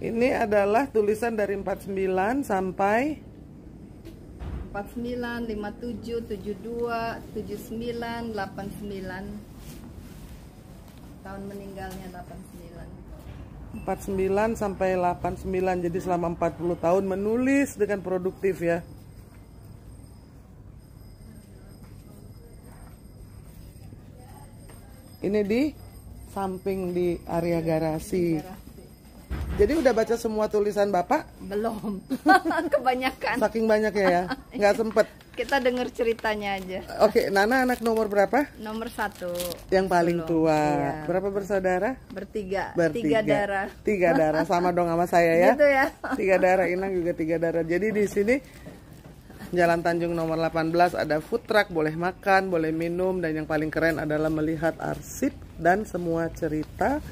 Ini adalah tulisan dari 49 sampai 49, 57, 72, 79, 89 Tahun meninggalnya 89 49 sampai 89 Jadi selama 40 tahun menulis dengan produktif ya Ini di samping di area garasi di garasi. Jadi udah baca semua tulisan Bapak? Belum. Kebanyakan. Saking banyak ya, nggak sempet. Kita dengar ceritanya aja. Oke, Nana anak nomor berapa? Nomor satu. Yang paling Belum. tua. Iya. Berapa bersaudara? Bertiga. Bertiga. Tiga darah. Tiga darah, sama dong sama saya ya. Gitu ya. Tiga darah, Inang juga tiga darah. Jadi di sini Jalan Tanjung nomor 18 ada food truck, boleh makan, boleh minum dan yang paling keren adalah melihat arsip dan semua cerita